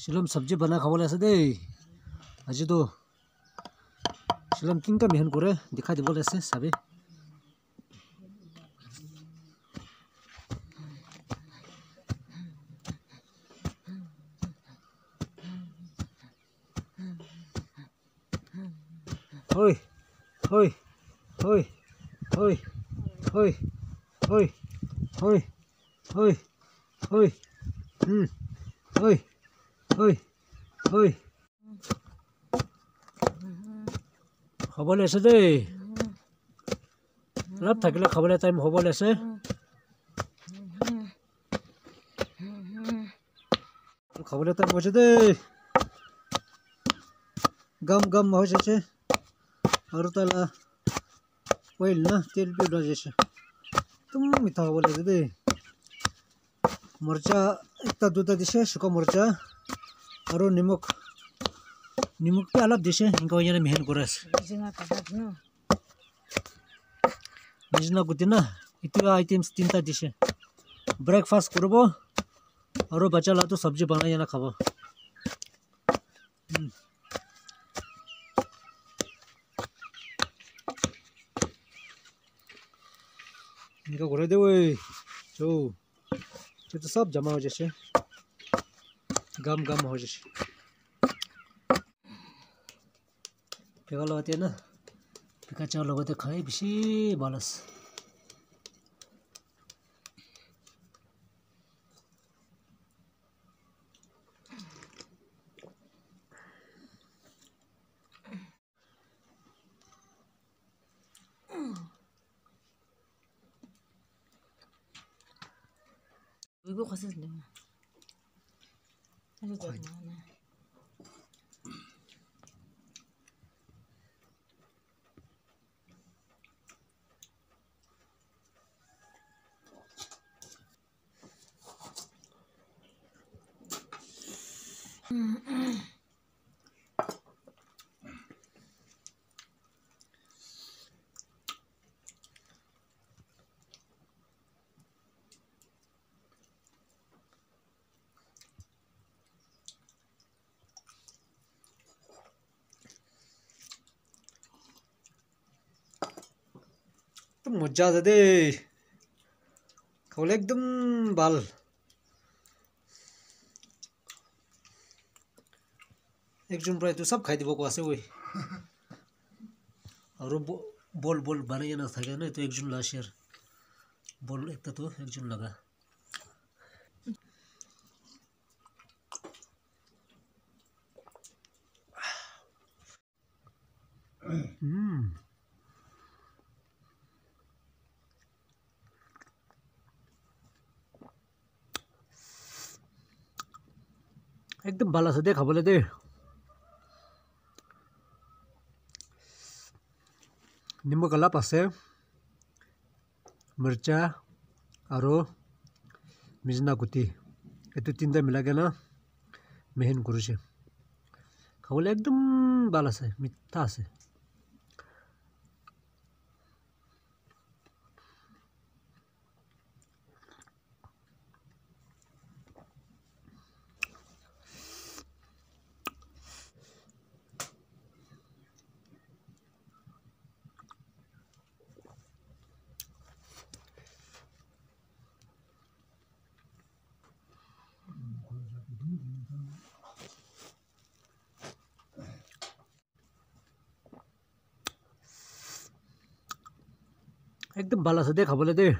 शिलम सब्जी बना खावला ऐसे दे अजी तो शिलम किन का मेहन करे दिखा दे बोले ऐसे सभी Oi, oi, oi, oi, oi, oi, oi, oi, oi, oi, oi, ঐ ওই খাব লৈছে দেই অলপ থাকিলে খাবলৈ টাইম হ'ব আছে খাবলৈ টাইম হৈছে দেই গম গম হৈছে আৰু তালা পৰিল না তেলটো ওলাই যাইছে মিঠা হ'ব লাগে দেই মৰচা একটা দুটা দিছে চুকা মৰচা আৰু নিমখ নিমখটো অলপ দিছে সেনেকৈ মেহেন কৰি আছে নিজনা গুটি না এতিয়া আইটেমছ তিনিটা দিছে ব্ৰেকফাষ্ট কৰিব আৰু বাচ্চা ল'ৰাটো চব্জি বনাই জানা খাব এনেকুৱা ঘূৰাই দেই চৌ সেইটো চব জমা হৈ যাইছে गम गम हो जैसे पिका लगाते हैं ना पिका चावल लगाते खाए बिशी बालस 이거 가서 내면 あうごい嗯。तो मजा आता दे खोले एकदम बाल एक जन प्राय तो सब खाई दी बकवास है और बो, बोल बोल बने ना था ना तो एक जन लाशियर बोल एक तो, तो एक जन लगा हम्म একদম ভাল আছে দে খাবলে দে নিমখ অলপ আছে মিৰ্চা আৰু মিজনা গুটি এইটো তিনিটা মিলাকে না মেহিন কৰিছে খাবলৈ একদম ভাল আছে মিঠা আছে একদম ভাল আছে দে খাবলৈ দেই